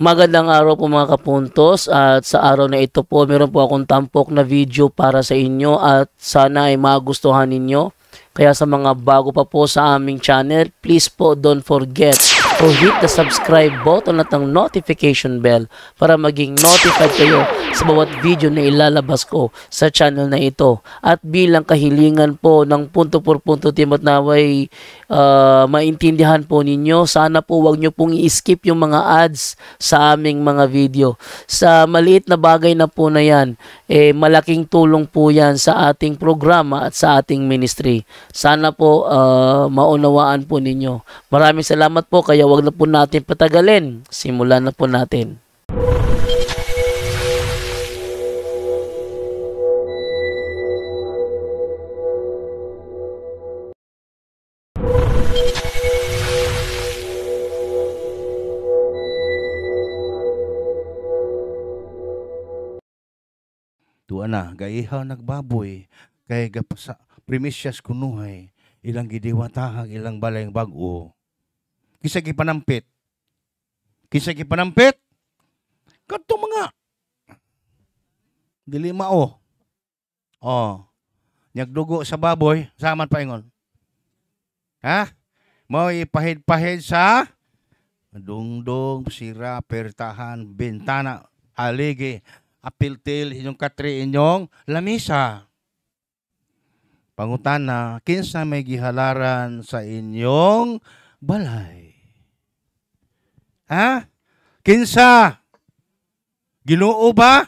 Magandang araw po mga kapuntos at sa araw na ito po meron po akong tampok na video para sa inyo at sana ay magustuhan ninyo. Kaya sa mga bago pa po sa aming channel, please po don't forget to hit the subscribe button at ang notification bell para maging notified kayo sa bawat video na ilalabas ko sa channel na ito. At bilang kahilingan po ng punto por punto team at naway uh, maintindihan po ninyo, sana po wag nyo pong i-skip yung mga ads sa aming mga video. Sa maliit na bagay na po na yan, eh, malaking tulong po yan sa ating programa at sa ating ministry. Sana po uh, maunawaan po ninyo. Maraming salamat po kaya wag na po natin patagalin. Simulan na po natin. Tuwa na, gaihaw nagbaboy, kay gapasa, primisyas kunuhay, ilang gidiwatahag, ilang balayang bago. Kisa gipanampit. Kisa gipanampit. Kato mga dili mao. Oh. Nyagdugo sa baboy, saman paingon. Ha? Mao ipahid-pahid sa dungdong, sira, pertahan, bintana, haligi, apiltil, inyong katri, inyong lamisa na kinsa may gihalaran sa inyong balay. Ha? Kinsa? Ginoo ba?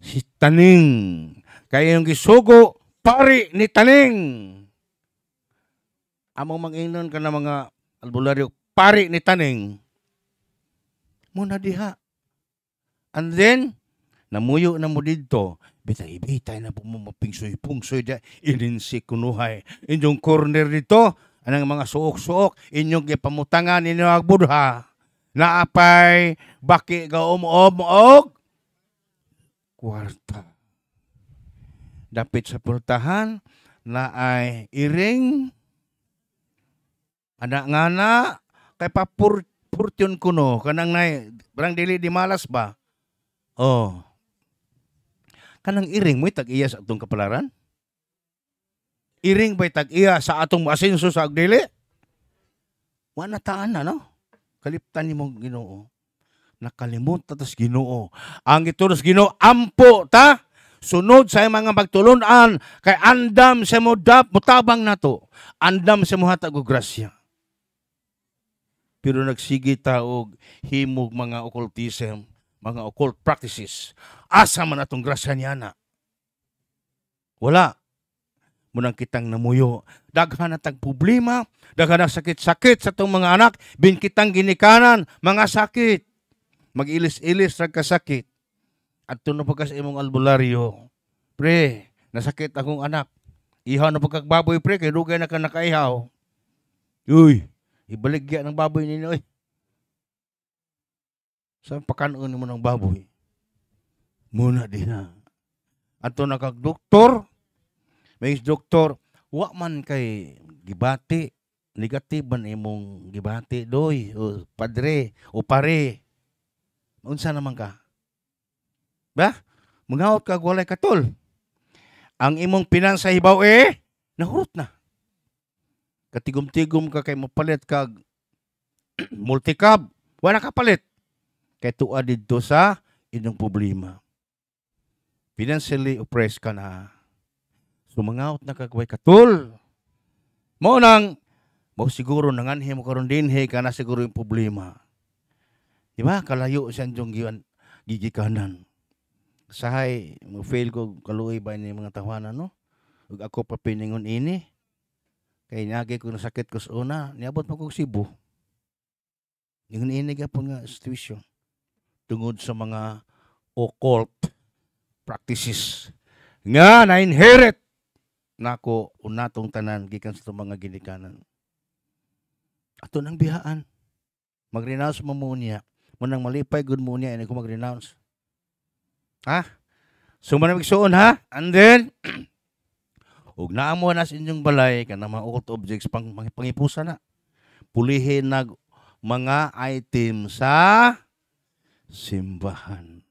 Si Taning. Kaya yung gisugo, pari ni Taning. Among manginon ka ng mga albularyo, pari ni Taning. Muna diha. And then, Namuyo na mo dito. Bitay, bitay na po mo mapingsoy-pungsoy da. Ilinsi kunuhay. Inyong corner dito. Anang mga suok-suok. Inyong ipamutangan ninyo agbudha. Naapay, baki ga umuob-og. Kwarta. Dapit sa pultahan na ay iring. Anak nga na, kay papur fortune kuno kanang nay parang dili di malas ba oh kanang iring mo'y tag-iya sa atong kapalaran? Iring ba'y tag-iya sa atong asinso sa agdili? Wala taan na, no? Kaliptan ni mong ginoo. Nakalimutan tas ginoo. Ang ituros ginoo, ampo ta? sunod sa mga magtulunan kay andam sa mo dap mutabang nato andam sa mo hatag og grasya pero nagsige ta himog mga occultism mga occult practices asa man atong grasya niya na. Wala. Munang kitang namuyo. Daghan natag problema, daghan sakit-sakit sa itong mga anak, bin kitang ginikanan, mga sakit. Mag-ilis-ilis sa kasakit. At ito na pagkas imong albularyo. Pre, nasakit akong anak. Ihaw na pagkagbaboy, pre, kay rugay na ka nakaihaw. Uy, ibaligya ng baboy ninyo, eh. Saan pakanon mo ng baboy? muna na. Ato nakagdoktor, may doktor, wa man kay gibati, negative man imong gibati, doy, o padre, o pare. Unsa naman ka? Ba? Munghaot ka walay katol. Ang imong pinansa hibaw eh, nahurot na. Katigom-tigom ka kay mapalit kag multicab, wala ka palit. Kay tuwa didto sa inyong problema financially oppressed ka na, sumangaot na kagway katul. Mo nang, mo siguro nanganhi mo karon din, hey, kana siguro yung problema. Di ba? Kalayo siya yung giwan, gigikanan. Sahay, mo fail ko kaluoy ba ni mga tawanan, no? Ug ako pa piningon ini. Kay nagi ko sakit ko sa una, niabot mo kong sibo. Yung iniga po nga situation tungod sa mga occult practices nga na inherit nako unatong tanan gikan sa mga ginikanan. Ato nang bihaan. Mag-renounce mo mo Munang malipay good mo niya ini ko mag-renounce. Ha? So manamig suon ha? And then ug naa mo na sa inyong balay kana mga occult objects pang pangipusa na. Pulihin nag mga item sa simbahan.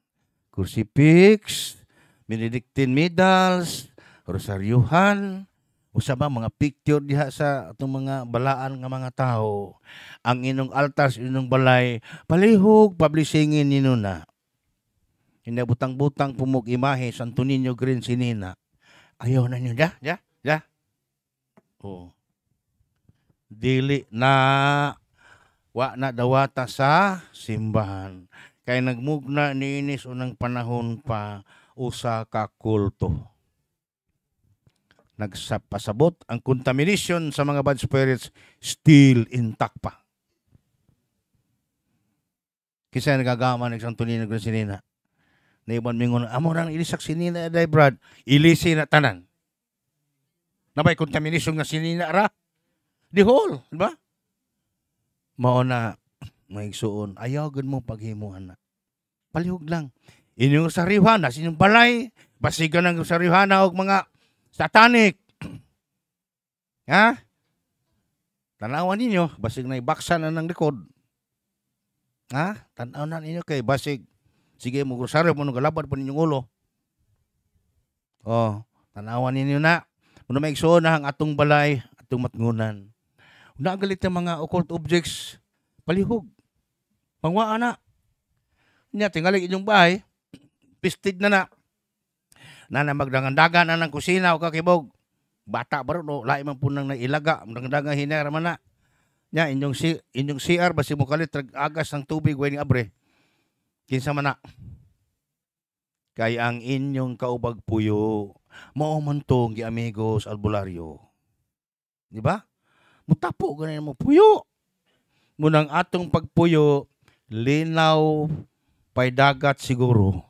Crucifix, Benedictine medals, rosaryuhan, usa ba mga picture diha sa atong mga balaan nga mga tao. Ang inong altar inong balay, palihog publishingin ni Nuna. Inabutang-butang pumog imahe Santo Niño Green Sinina. Ayaw na nyo, ya, ya, Da? Oo. Dili na wa na dawata sa simbahan. Kay nagmugna ni inis unang panahon pa usa ka kulto. Nagsapasabot ang contamination sa mga bad spirits still intact pa. Kisa nagagaman ng santunin ng sinina. Naiban mingon, amo nang ilisak sinina day brad, ilisi na tanan. Nabay contamination nga sinina ra. The whole, di ba? Mao na maigsuon, ayaw gud mo paghimuhan na. Palihog lang inyong sarihan, as inyong balay, basigan ng sarihana og mga satanic. ha? Tanawan ninyo, basig na ibaksan na ng likod. Ha? Tanawan na ninyo kay basig. Sige, mugusaryo mo galabad po ninyong ulo. Oh, tanawan ninyo na. Muna may na ang atong balay, atong matngunan. Nagalit ang mga occult objects. Palihog. Pangwaan na. Niya, tingalig inyong bahay pisted na na. Nana magdangandagan na ng kusina o kakibog. Bata baro no, lahi man po nang nailaga, magdangandagan hinera man na. Nya, inyong, si, inyong CR, basi mo kalit, agas ng tubig, weni abre. Kinsa man na. Kay ang inyong kaubag puyo, mauman gi amigos albularyo. Di ba? Mutapo ganun mo puyo. Munang atong pagpuyo, linaw, paidagat siguro.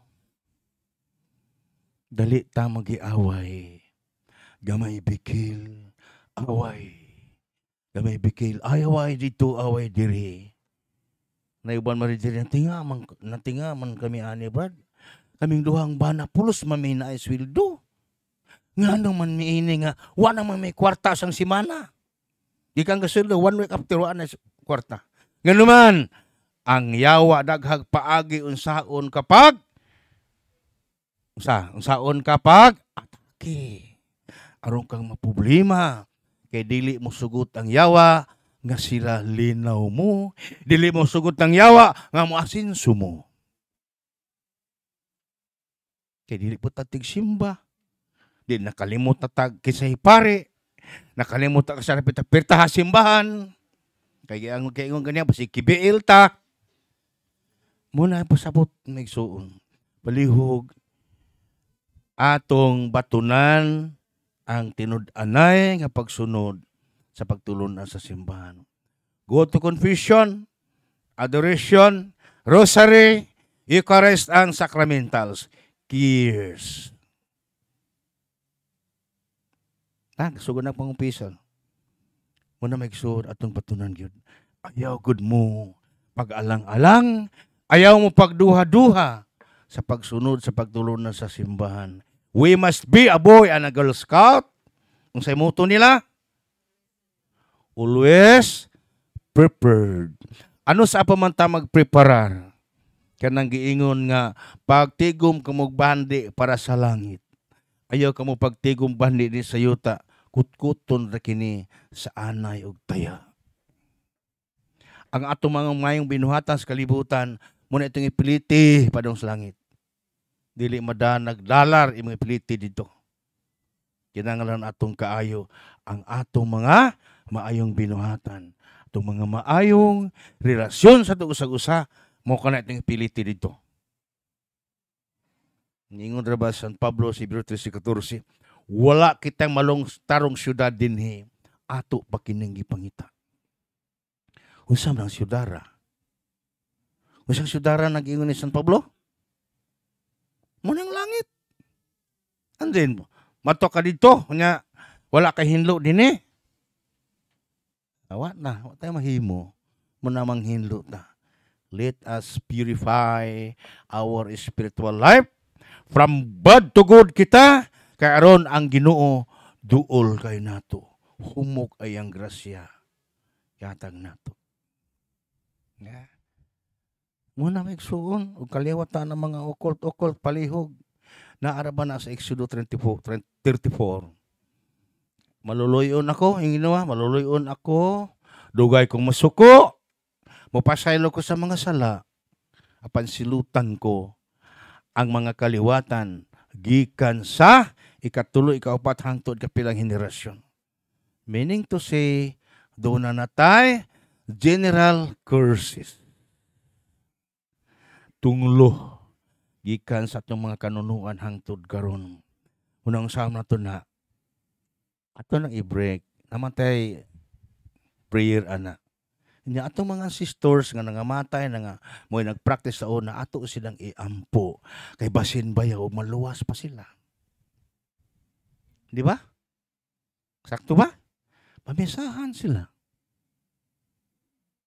Dali ta magiaway. Gamay bikil, away. Gamay bikil, ay ayaway dito, away diri. Naiban mari diri, natinga man, natinga man kami ani, brad. Kaming duhang bana, pulos mami na do. Nga nang man miini nga, wanang man may kwarta sang simana. Di kang kasuldo, one week after one is kwarta. Ganun man, ang yawa daghag paagi unsaon kapag sa usaon ka pag atake. Aron kang maproblema kay dili mo sugot ang yawa nga sila linaw mo, dili mo sugot ang yawa nga mo asinso mo. Kay dili po tatig simba. Di nakalimot tatag kisay pare. Nakalimot ka sa napitapirta ha simbahan. Kay ang kay ingon kanya basi kibiil ta. Muna pasabot nagsuon. Palihog atong batunan ang tinud-anay nga pagsunod sa pagtulunan sa simbahan. Go to confession, adoration, rosary, Eucharist and sacramentals. Cheers! Tag, ah, sugod na pang umpisan. Muna make sure atong patunan yun. Ayaw good mo pag-alang-alang, ayaw mo pagduha-duha sa pagsunod sa pagtulunan sa simbahan. We must be a boy and a girl scout. Kung sa imuto nila, always prepared. Ano sa apamanta magpreparar? Kanang giingon nga, pagtigom ka magbandi para sa langit. Ayaw ka mo pagtigom bandi ni sa yuta, kutkuton ra kini sa anay og taya. Ang ato mga mayong binuhatan sa kalibutan, muna itong ipiliti padong sa langit dili madanag dalar imong ipiliti dito. Kinangalan atong kaayo ang atong mga maayong binuhatan atong mga maayong relasyon sa tuusag usa mo kana itong piliti didto Ningon ra ba San Pablo si Biro 13:14 wala kitang malong tarong syudad dinhi ato pa pangita. gipangita Usam lang syudara Usang syudara nag-ingon ni San Pablo Munang langit. And then, mato ka dito, nga, wala kay hinlo din eh. Awa na, wala tayo mahimo. Munamang hinlo na. Let us purify our spiritual life from bad to good kita. Kaya aron ang ginoo, duol kay nato. Humok ay ang grasya. yatag nato. Yeah. Muna may suon, o kaliwatan ng mga occult-occult palihog. Naaraba na sa Exodus 34. 34. Maluloyon ako, yung ginawa, maluloyon ako. Dugay kong masuko. Mapasaylo ko sa mga sala. Apansilutan ko ang mga kaliwatan gikan sa ikatulo, ikaupat, hangtod, kapilang henerasyon. Meaning to say, doon na natay general curses tunglo gikan sa atong mga kanunuan hangtod karon unang sama to na ato nang i-break namatay prayer ana nya atong mga sisters nga nangamatay na nga mo nagpractice sa una ato silang iampo kay basin bayaw maluwas pa sila di ba sakto ba pamisahan sila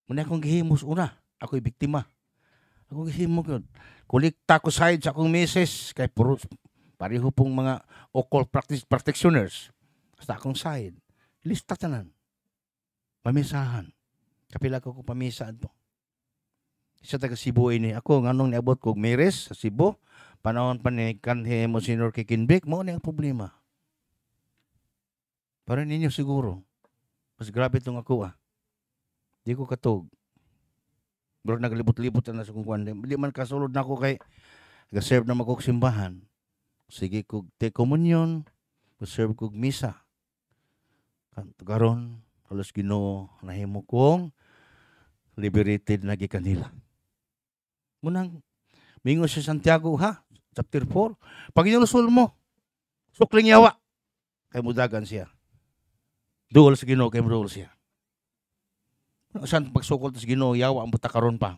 muna akong gihimus una ako'y biktima ako gihimo gyud. Kulikta ko side sa akong misis kay puro pareho pong mga occult practice practitioners sa akong side. Lista tanan. Pamisahan. Kapila ko ko pamisa adto. Isa taga Cebu ini. Ako nganong niabot kog Mires sa Cebu panahon pa ni kanhi mo sinor kikinbik mo ni ang problema. Para ninyo siguro. Mas grabe tong ako ah. Di ko katog. Pero naglibot-libot na sa kong kuwan. Hindi man kasulod na ako kay gaserve na magkog simbahan. Sige kog te communion, serve kog misa. Kanto garon, halos Ginoo nahimo kong liberated na gikanila. Munang mingo sa Santiago ha, chapter 4. Pag inusul mo, sukling yawa. Kay mudagan siya. Duol sa Ginoo kay mudagan siya. Saan pagsukol tas Ginoo yawa ang buta karon pa.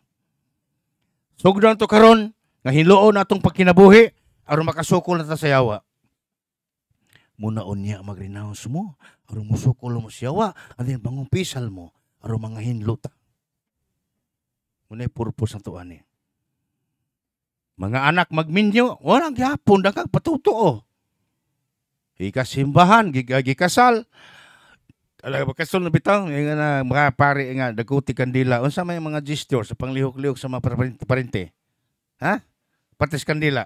Sugdan to karon nga hiluon natong pagkinabuhi aron makasukol na ta sa yawa. Muna unya mag-renounce mo aron musukol mo sa yawa and then pisal mo aron mga hinluta. Unay purpose ang ani. eh. Mga anak magminyo, walang gihapon daghang patutuo. Ikasimbahan, gigagikasal, alam ba kasul na bitaw eh, nga na mga pare eh, nga dagkuti kandila unsa may mga gesture sa panglihok-lihok sa mga parente? Ha? Patis kandila.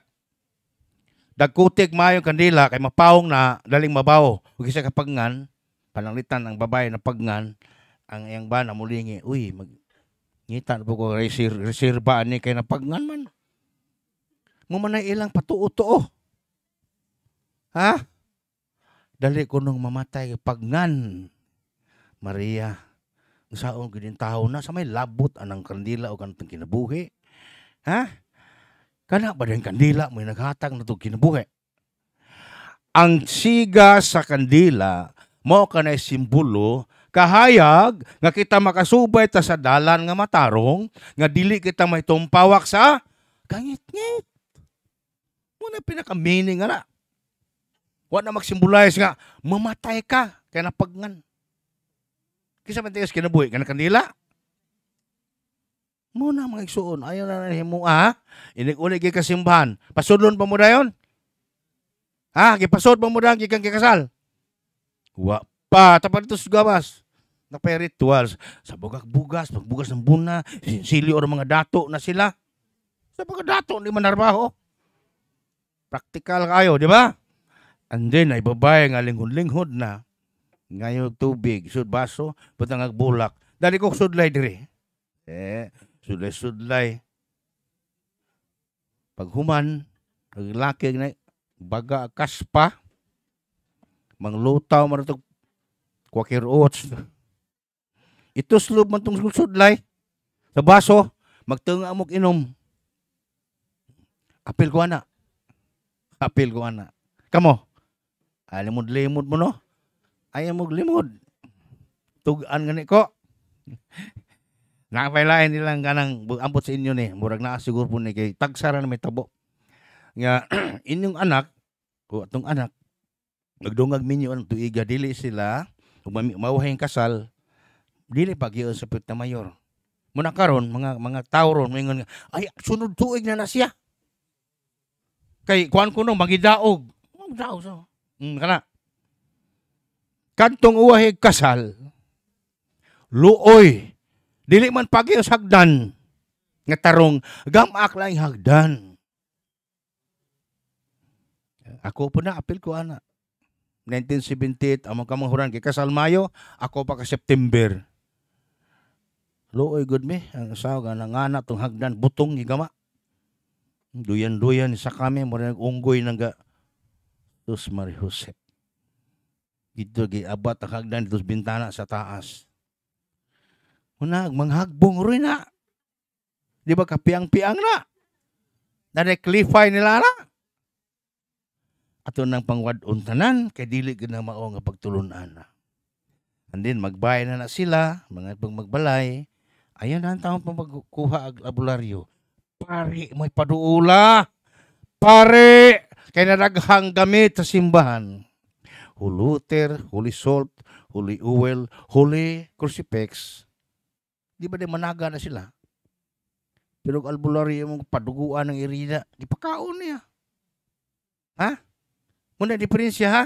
Dagkutik mayong kandila kay mapawong na daling mabaw. Ug isa ka pagngan ang babae na pagngan ang iyang bana mulingi. Uy, mag ngita na po ko resir, reservaan kay na pagngan man. Mo man ilang patuo-tuo. Ha? Dali ko nung mamatay pagngan Maria, usaon gyud tao na sa may labot anang kandila o kanang kinabuhi. Ha? Kana ba din kandila may naghatag na itong kinabuhi? Ang siga sa kandila, mao kanay simbolo kahayag nga kita makasubay ta sa dalan nga matarong nga dili kita may tumpawak sa kangit-ngit. Muna pinaka meaning nga na. Wa na magsimbolize nga mamatay ka kay napagnan. Kisa man tigas kinabuhi kanang kandila. Mo na mga igsuon, ayaw na na himo ah. Inig-uli gyud ka simbahan. Pasudlon pa mo dayon. Ha, gipasod pa mo dayon gikan kikasal. Wa pa tapad to gawas na rituals sa bugak-bugas, pagbugas ng buna, sinsili or mga dato na sila. Sa mga dato, hindi man narbaho. Practical kayo, di ba? And then, ay babae nga linghod-linghod na ngayon tubig, sud baso, patang agbulak. Dali ko sudlay dire. Eh, sudlay-sudlay. Paghuman, paglaki na, baga kaspa, manglutaw man ito, kwakir oats. Ito slob man itong sudlay. Sa baso, magtunga mo inom. Apil ko ana. Apil ko ana. Kamo. Alimod-limod mo no? ayaw mo limod. Tugan gani ko. Nakapailain nilang ganang ambot sa inyo ni. Murag na siguro po ni kay tagsara na may tabo. Nga inyong anak, o atong anak, nagdungag minyo ang tuiga, dili sila, mawahay kasal, dili pag yun sa pit na mayor. Muna karon mga mga tao ron, mingon, ay, sunod tuig na na siya. Kay, kuhan ko nung, magidaog. Magidaog, so. Mm, kana kantong uwahig kasal, luoy, dili man pagyos hagdan, nga tarong, gamak lang hagdan. Ako po na, apil ko ana. 1978, among kamuhuran kay Kasal Mayo, ako pa ka September. Luoy good me, ang asawa nga nangana tong hagdan, butong igama. Duyan-duyan sa kami, mo unggoy nang ga. Sus Mari Jose. Gito giabat ang hagdan dito bintana sa taas. Una, manghagbong rin na. Di ba kapiang-piang na? Na-reclify nila na. Ato nang pangwadon kay dili na mao nga pagtulunan na. And then, magbayad na na sila, mga pang magbalay. Ayan na ang taong pang magkuha ang labularyo. Pare, may paduula. Pare, kay nadaghang gamit sa simbahan. Holy Luther, Holy Salt, Holy Owel, Holy Crucifix. Di ba di managa na sila? Pero albularyo mong paduguan ng irida, di pakaon niya. Ha? Muna diferensya ha?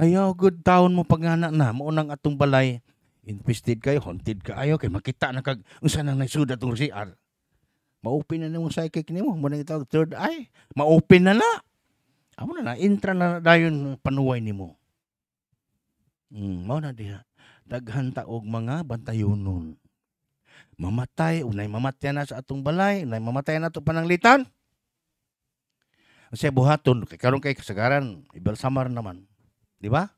Ayaw good taon mo pagana na, maunang atong balay. Infested kayo, haunted ka ayo kay makita na kag unsa nang naisuda tong CR. Ma-open na nung psychic nimo, muna itawag third eye. Ma-open na na. Amo na na, intra na dayon panuway nimo. Mm, mao na diha. Daghanta og mga bantayonon. Mamatay, unay mamatay na sa atong balay, unay mamatay na to pananglitan. Kasi buhaton, kay karon kay kasagaran, ibal samar naman. Di ba?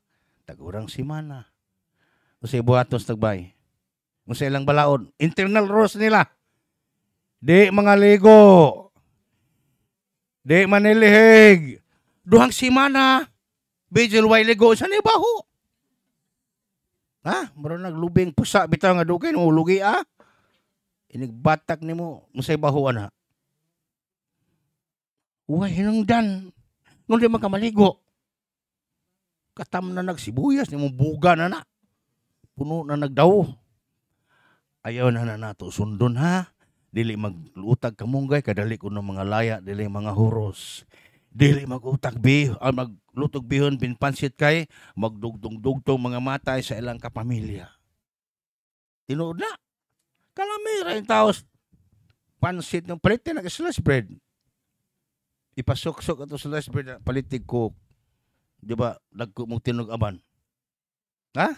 Tagurang simana. Kasi buhaton sa tagbay. Kasi ilang balaod. Internal rules nila. Di mga ligo. Di manilihig duhang simana, Vigil Wailego, sa nibaho. Ha? Maro naglubing pusa, bitaw nga dugay, nulugi ah. Inigbatak ni mo, masay bahuan ha. Uwa, hinungdan. Nung di makamaligo. Katam na nagsibuyas, ni mo buga na na. Puno na nagdaw. Ayaw na na nato sundon ha. Dili maglutag kamunggay, kadali ko ng mga laya, dili mga huros dili magutag bi ah, maglutog bihon pinpansit kay magdugtong-dugtong mga matay sa ilang kapamilya. Tinuod na. Kalamira yung taos pansit ng palit na slice bread. Ipasoksok ato slice bread na palitig ko. Di ba? Nagko tinog aban. Ha?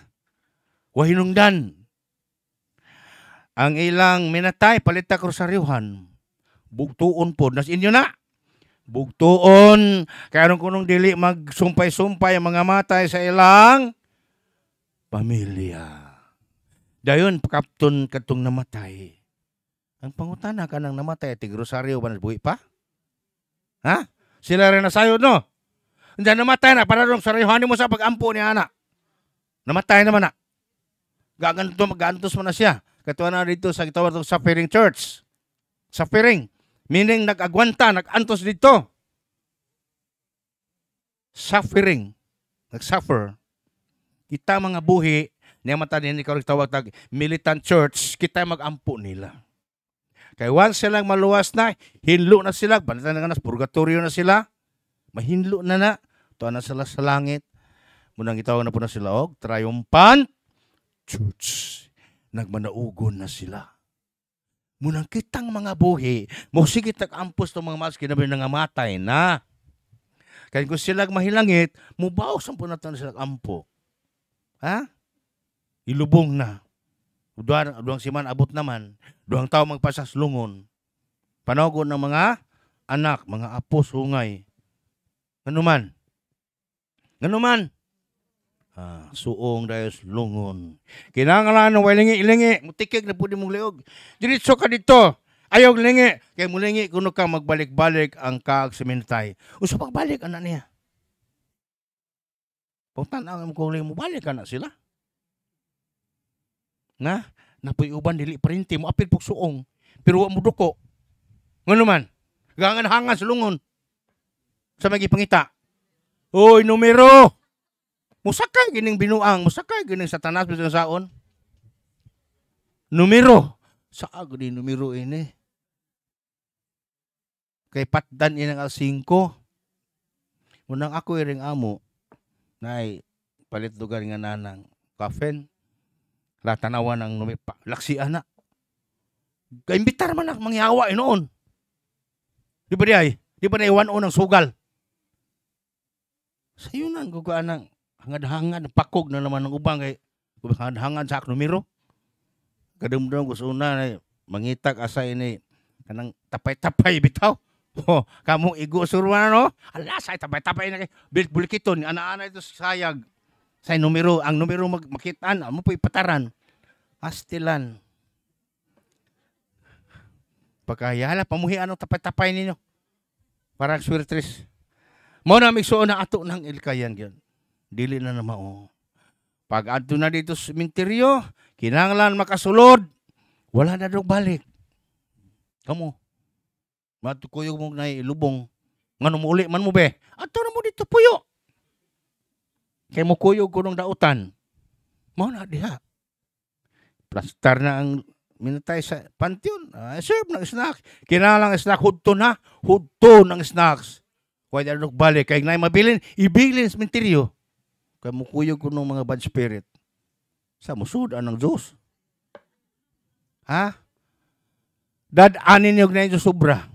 Wahinungdan. Ang ilang minatay palit na krusariuhan. Bugtuon po. Nas inyo na bugtuon karon kunong dili magsumpay-sumpay ang mga matay sa ilang pamilya dayon pakapton katong namatay ang pangutana kanang namatay ti grosaryo ba buhi pa ha sila rin nasayod no hindi namatay na para rong sariyohanin mo sa pagampo ni ana namatay naman na gaganto magantos mo na siya katuwa na dito sa gitawag sa suffering church suffering Meaning nag-agwanta, nag-antos dito. Suffering. Nag-suffer. Kita mga buhi, niya mata ni ikaw tawag tag militant church, kita mag-ampo nila. Kay once silang maluwas na, hinlo na sila, banatan na na, purgatorio na sila, mahinlo na na, to na sila sa langit. Munang itawag na po na sila, og, triumphant church. Nagmanaugon na sila munang kitang mga buhi, mo sige tagampos tong mga mas kinabi nga matay na. Kaya kung sila mahilangit, mubaw sa punatan sila ampo. Ha? Ilubong na. Duang, duang siman abot naman. Duang tao magpasaslungon. Panogon ng mga anak, mga apo, sungay. Ano man? Ano man? Ah, suong dayos lungon. Kinangalan ng walingi ilingi, mutikig na pudi mong liog. Diretso ka dito. Ayog lingi. Kay mulingi kuno ka magbalik-balik ang kaag semintay. Usa pagbalik ana niya. Puntan ang kulay mo balik ka na sila. Na, napoy uban dili printi mo apil pug suong. Pero wa mo duko. Ngano man? Gangan hangas lungon. Sa magipangita. Oy, numero! Musakay gining binuang, musakay gining satanas bisan saon. Numero. Sa agud numero ini. Kay patdan ini nga 5. Unang ako iring amo, nay palit lugar nga nanang kafen la tanawan ang numipa laksi ana gaimbitar man ak mangyawa inoon di ba di ay di ba na iwan unang sugal sayunan ko ka anang hangad-hangad pakog na naman ng ubang kay hangad-hangad sa numero kadumdum gusto na eh, mangitak asa ini eh, kanang tapay-tapay bitaw oh kamo igo surwa no ala sa tapay-tapay na kay bilit bulikiton ana-ana ito sayag sa numero ang numero mag makitaan amo po ipataran astilan pagkayala pamuhi anong tapay-tapay ninyo parang swirtris mo na migsuon na ato ng ilkayan gyud dili na na mao. Pag adto na dito sa sementeryo, kinanglan makasulod, wala na dog balik. Kamo. Matukuyog mo na ilubong. Ngano mo uli man mo be? Ato na mo dito puyo. Kay mo kuyog ng dautan. Mao na diha. Plastar na ang minatay sa pantheon. Uh, serve ng snack. Kinalang snack. Hudto na. Hudto ng snacks. Kaya na balik, Kaya na mabilin. Ibilin sa mentiryo. Kaya mukuyog ko ng mga bad spirit. Sa musudan ng Diyos. Ha? Dadanin niyo na sobra.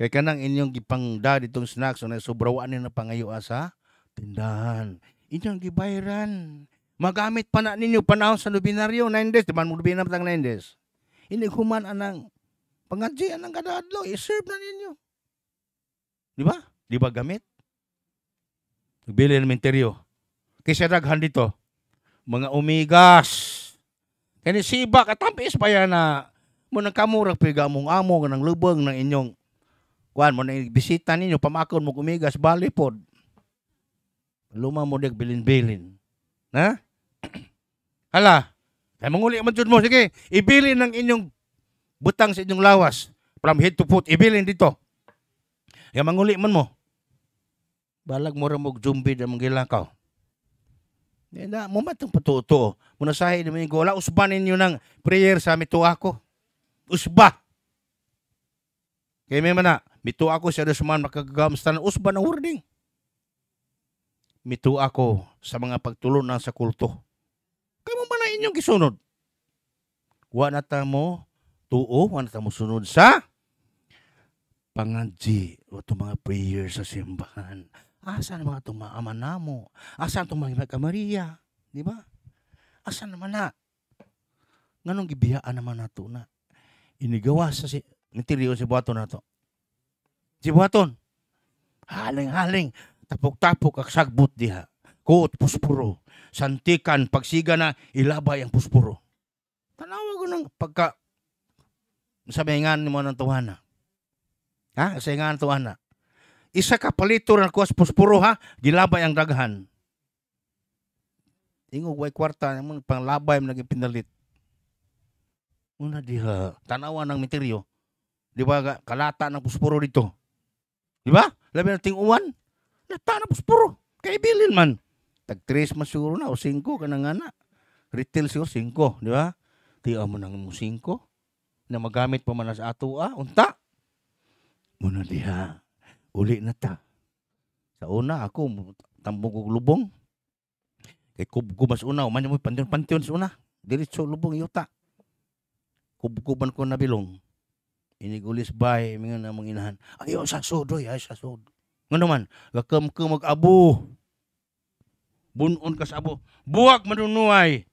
Kaya kanang inyong gipangda itong snacks na sobrawan na pangayo ah, sa tindahan. Inyong gibayran. Magamit pa na ninyo panahon sa lubinaryo, 9 days. Diman mo lubinam tang 9 days. Hindi human anang pangadjian ng kadadlo. I-serve na ninyo. Di ba? Di ba gamit? Nagbili elementaryo. Kaysa daghan dito, mga umigas. Kani sibak at tampis pa yan na mo nang kamurag piga mong amo ng lubang ng inyong kuan mo na bisita ninyo pamakon mo umigas balipod. pod. Luma mo dek bilin-bilin. Na? Hala. Kay manguli man jud mo sige, ibilin ng inyong butang sa inyong lawas from head to foot, ibilin dito. Ya manguli man mo balag mo ramog jumbid ang manggilakaw. Yan na, mumatang patuto. Munasahe naman yung gola, usbanin ninyo ng prayer sa mito ako. Usba! Kaya may mana, mituwa ko siya man makagagamstan, usba ng wording. Mito ako sa mga pagtulunan sa kulto. Kamu ba na inyong kisunod? Wa na mo tuo, wa na mo sunod sa pangadji o itong mga prayer sa simbahan. Asan mga ama mga amanamo? Asan itong mga Maria? Di ba? Asan naman na? Nganong gibiyaan naman na na. Inigawa sa si, nitiriyon si Buhaton nato. Si Buhaton, haling-haling, tapok-tapok aksagbut diha. Kuot puspuro. Santikan, pagsiga na, ilabay ang puspuro. Tanawa ko ng pagka, sabi ni mo ng tuwana. Ha? Sabi ng tuwana isa ka palito na kuas puspuro ha, gilabay ang daghan. Ingog way kwarta, naman panglabay mo naging pinalit. Una diha, tanawan ng materyo. Di ba, kalata ng puspuro dito. Di ba? Labi na tinguan. Lata na puspuro. Kaibilin man. Tag 3 masuro na o singko ka na nga na. Retail siguro singko. di ba? Tiya mo nang singko 5 na magamit pa man sa ato ah. Unta. Muna diha uli na ta. Sa una, ako, tambong kong lubong. Kay kubgumas una, umanyo mo, pantiyon-pantiyon sa una. Diretso lubong yuta. Kubkuban ko na bilong. Inigulis bay, mga namang inahan. Ayaw sa sudoy, ayaw sa sudoy. Ano Nga naman, gakam ka mag-abo. Bunon ka sa abo. Buwak manunuay.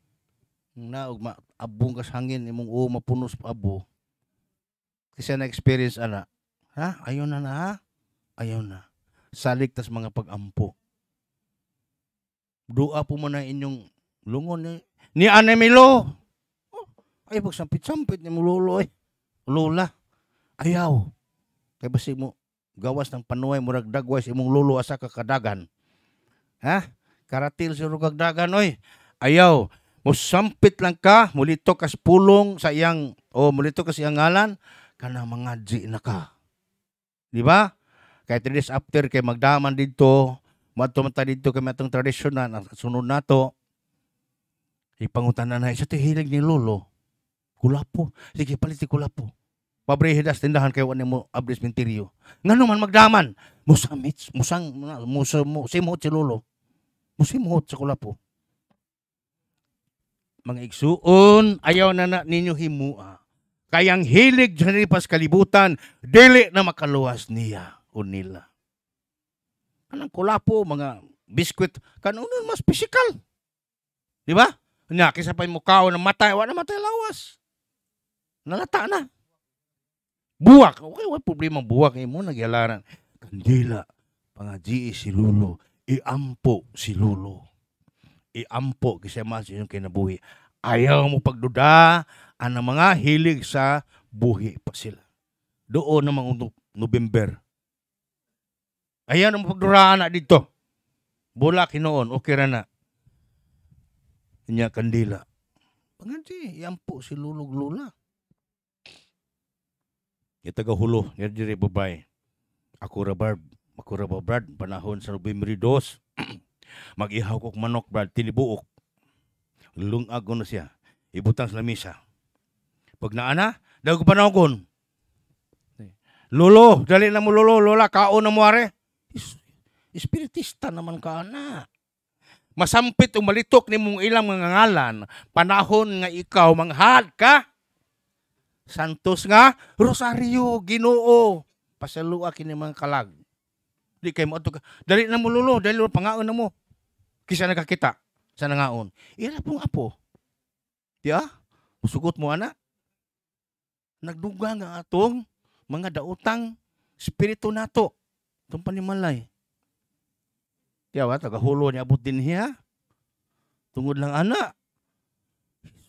Naog, ma abong kas hangin, imong o mapunos pa abo. Kasi na-experience, ana. Ha? Ayaw na na, ha? Ayaw na. Salik mga pag-ampo. Dua po mo na inyong lungon ni, ni Anemilo. Oh, ay, pagsampit-sampit ni mo lolo eh. Lola. Ayaw. Kay basi mo, gawas ng panuway, murag dagwas, imong lolo asa kakadagan. Ha? Karatil si rugagdagan, oy. Ayaw. Musampit lang ka, mulito kas pulong sa iyang, o oh, mulito kas iyang ngalan, kana mga na ka. Di ba? Kay three after kay magdaman dito, matumata dito kay matong tradisyon na sunod nato. Ipangutan na na, isa ti hilig ni Lolo. Kulapo. Sige, palit ti kulapo. Pabrihidas tindahan kay wani mo abris mintiryo. Nga naman magdaman. Musamits, musang, musa, musimot si Lolo. Musimot sa kulapo. Mga igsuon, ayaw na na ninyo himua kayang hilig dyan kalibutan, dili na makaluwas niya unila. Kanang kulapo, mga biskwit, kanunan mas physical. Di ba? Nya, kisa pa'y mukaw ng matay, wala matay lawas. Nangata na. Buwak. Okay, wala problema buwak. Ngayon mo nagyalaran. Kandila, pangaji si Lulo, iampo si Lulo. Iampo, kasi mas yung kinabuhi. Ayaw mo pagduda, ang mga hilig sa buhi pa sila. Doon namang November Ayan ang pagduraan na dito. Bulak hinoon, okay ra na. Inya kandila. Panganti, yan po si Lulog Lula. Itaga hulo, nga diri babay. Ako ra ako ra brad, panahon sa November 2. Mag-ihaw kok manok brad, tinibuok. Lungag ko na siya. Ibutang sa lamisa. Pag naana, dago panahogon. Lolo, dali na mo lolo, lola, kaon na mo are. Espiritista naman ka na. Masampit umalitok malitok ni mong ilang mga ngalan, panahon nga ikaw manghad ka. Santos nga, Rosario, Ginoo. Pasalua kini mga kalag. Di kay mo ato ka. Dali na mo lulo, dali lulo, pangaon na mo. Kisa nakakita sa nangaon. Ila pong apo. Di ah? Musugot mo ana. Nagduga nga atong mga dautang spirito nato. Itong panimalay. Kaya wa, tagahulo niya abot din niya. Tungod lang ana.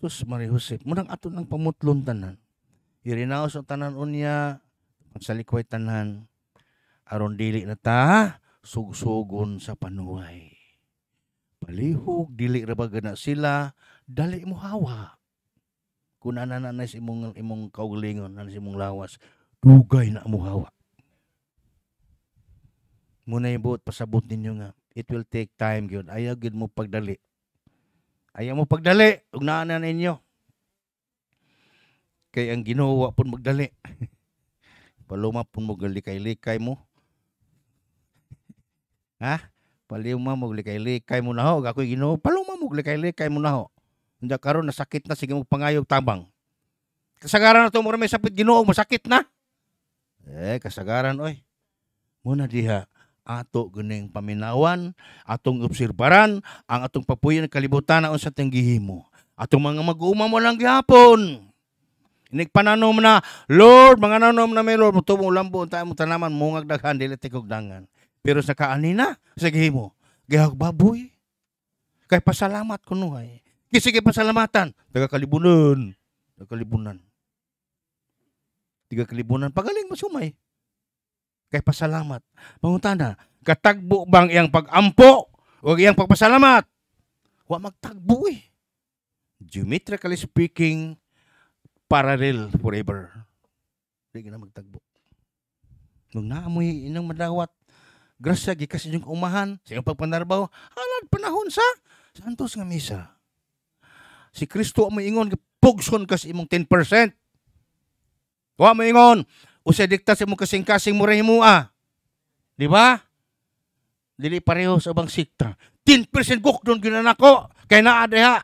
Jesus Mari Joseph, munang aton ang pamutlon tanan. Irinaos ang tanan unya, pagsalikway tanan. Aron dili na ta, sugsugon sa panuway. Palihog, dili ra ba sila, dali mo hawa. Kung ana na imong imong kaugalingon, na imong lawas, dugay na mo hawa. Muna yung pasabot ninyo nga it will take time gyud. Ayaw gyud mo pagdali. Ayaw mo pagdali, ug naa na ninyo. Kay ang Ginoo pun magdali. Paluma pun mo likay-likay mo. ha? Paluma mo likay-likay mo na ho, ako Ginoo. Paluma mo likay-likay mo na ho. Unda karon nasakit na sige mo pangayog tabang. Kasagaran na to mo ra may sapit Ginoo, masakit na. Eh, kasagaran oy. Muna diha ato ganing paminawan, atong obserbaran ang atong papuyon kalibutan naon sa gihimo. Atong mga mag-uuma mo lang gihapon. Inigpananom na, Lord, mga nanom na may Lord, mutubong lambo, tayo mo tanaman, mungag daghan, dili tikugdangan. Pero sa kaanina, sa gihimo, gihag baboy. Kay pasalamat kunuhay. Kisige pasalamatan, taga kalibunan. Taga kalibunan. Taga kalibunan, pagaling masumay. Kay pasalamat. Mangutana, katagbo bang iyang pagampo o iyang pagpasalamat? Wa magtagbo eh. Geometrically speaking, parallel forever. Hindi na magtagbo. Nung naamoy inang madawat, grasya gikas inyong umahan sa iyong pagpanarbaw, halad panahon sa santos nga misa. Si Kristo ang ingon, pugson kas imong 10%. Wa ingon, usa dikta sa imong kasing-kasing mo himua. Ah. Di ba? Dili pareho sa ubang sikta. 10% gukdon ginanako kay naa diha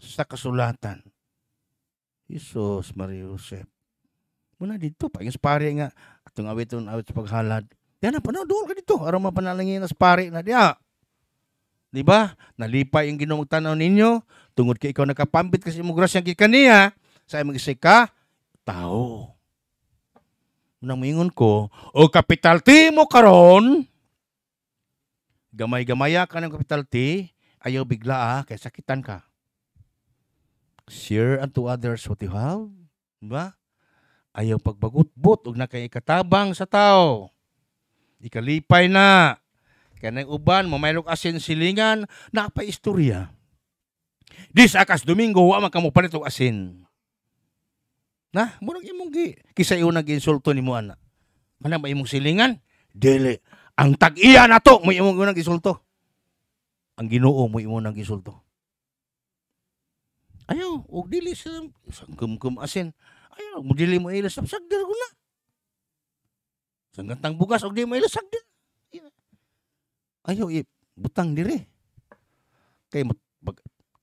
sa kasulatan. Jesus, Maria Joseph. Muna dito, paging pare nga, atong awiton, awit sa paghalad. Yan na, panodool ka dito. Araw mapanalangin na pare na diha. Di ba? Nalipay ang ginong tanaw ninyo. Tungod kay ikaw nakapambit kasi imong grasya kaniya. Sa imong isika, tao. Nang mingon ko, o kapital T mo karon gamay-gamaya ka ng kapital T, ayaw bigla ah, kaya sakitan ka. Share unto others what you have. Diba? Ayaw pagbagot-bot, huwag na kayo ikatabang sa tao. Ikalipay na. Kaya na uban, mamaylog asin silingan, na nakapaistorya. This akas Domingo, wa man kamo palit asin. Na, murag imong gi. Kisa iyo nag-insulto ni mo ana. Kana ba imong silingan? Dili. Ang tag-iya na to, mo imong unang gisulto. Ang Ginoo mo imong nang gisulto. Ayaw, og dili sa kumkum asin. Ayaw, mo dili mo ilas sagdir ko na. Sangantang bugas og di mo ilas sagdir. Ayaw, i butang dire. Kay mag,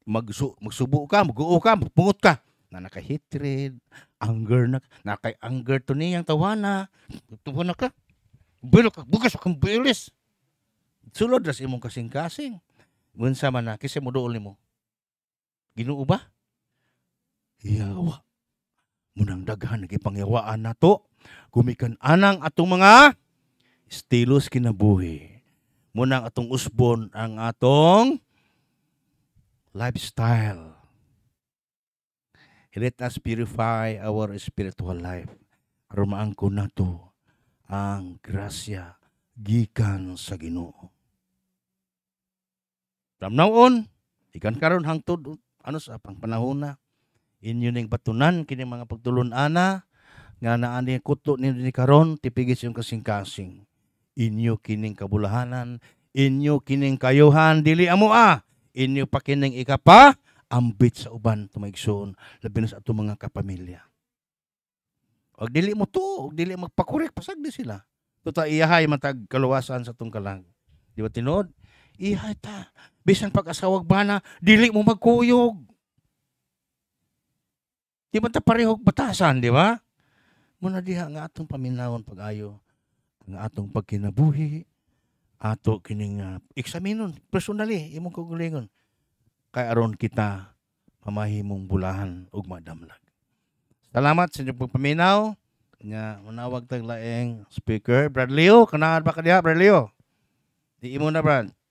mag, magsubo ka, mag ka, magpungot ka na naka-hatred, anger na, naka-anger to niyang tawana, tuwa na ka, bilo ka, bukas akong bilis. Sulod na imong kasing-kasing. Munsa man na, kasi mo dool mo. Ginoo ba? Yawa. Munang daghan, nagipangyawaan na to. Gumikan anang atong mga estilos kinabuhi. Munang atong usbon ang atong lifestyle Let us purify our spiritual life. Arumaan ko na to ang grasya gikan sa Ginoo. From now on, ikan karon hangtod ano sa pangpanahona inyo ning batunan kini mga pagtulon-ana nga naa ni kuto ni karon tipigis yung kasing-kasing. Inyo kining kabulahanan, inyo kining kayuhan dili amo ah. Inyo pa kining ikapa ambit sa uban tumaigsoon labi na sa ato mga kapamilya. Og dili mo to, og dili magpakorek pasag di sila. Tuta iyahay matag kaluwasan sa tong kalang. Di ba tinod? Iyahay ta. Bisan pag-asawag bana, dili mo magkuyog. Di ba ta parehog batasan, di ba? Muna diha nga atong paminawon pag-ayo, ang atong pagkinabuhi, ato kining uh, ah, eksaminon personally imong kugulingon kay aron kita mamahimong bulahan ug madamlag. Salamat sa inyong pagpaminaw. Nya manawag tag laeng speaker Brad Leo kanahan pa kadiha Brad Leo. Di imo na Brad.